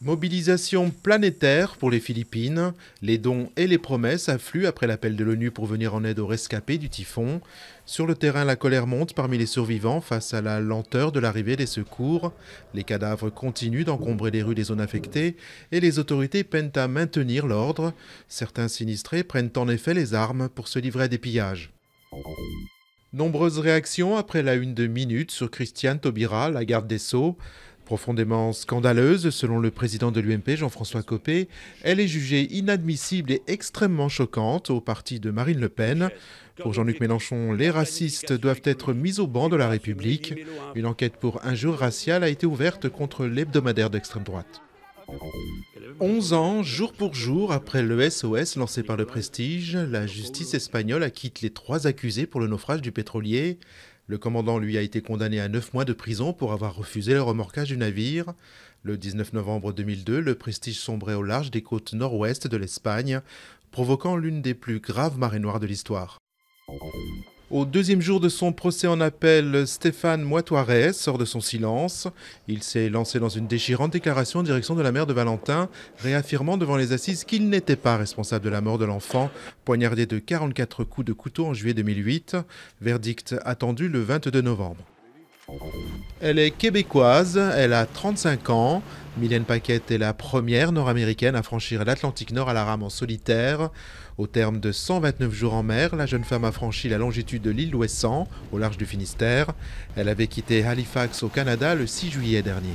Mobilisation planétaire pour les Philippines. Les dons et les promesses affluent après l'appel de l'ONU pour venir en aide aux rescapés du typhon. Sur le terrain, la colère monte parmi les survivants face à la lenteur de l'arrivée des secours. Les cadavres continuent d'encombrer les rues des zones affectées et les autorités peinent à maintenir l'ordre. Certains sinistrés prennent en effet les armes pour se livrer à des pillages. Nombreuses réactions après la une de minutes sur Christiane Taubira, la garde des Sceaux. Profondément scandaleuse, selon le président de l'UMP, Jean-François Copé, elle est jugée inadmissible et extrêmement choquante au parti de Marine Le Pen. Pour Jean-Luc Mélenchon, les racistes doivent être mis au banc de la République. Une enquête pour injure raciale a été ouverte contre l'hebdomadaire d'extrême droite. 11 ans, jour pour jour, après le SOS lancé par le Prestige, la justice espagnole acquitte les trois accusés pour le naufrage du pétrolier. Le commandant, lui, a été condamné à 9 mois de prison pour avoir refusé le remorquage du navire. Le 19 novembre 2002, le Prestige sombrait au large des côtes nord-ouest de l'Espagne, provoquant l'une des plus graves marées noires de l'histoire. Au deuxième jour de son procès en appel, Stéphane Moitoirez sort de son silence. Il s'est lancé dans une déchirante déclaration en direction de la mère de Valentin, réaffirmant devant les assises qu'il n'était pas responsable de la mort de l'enfant, poignardé de 44 coups de couteau en juillet 2008. Verdict attendu le 22 novembre. Elle est québécoise, elle a 35 ans, Mylène Paquette est la première nord-américaine à franchir l'Atlantique Nord à la rame en solitaire. Au terme de 129 jours en mer, la jeune femme a franchi la longitude de l'île d'Ouessant, au large du Finistère. Elle avait quitté Halifax au Canada le 6 juillet dernier.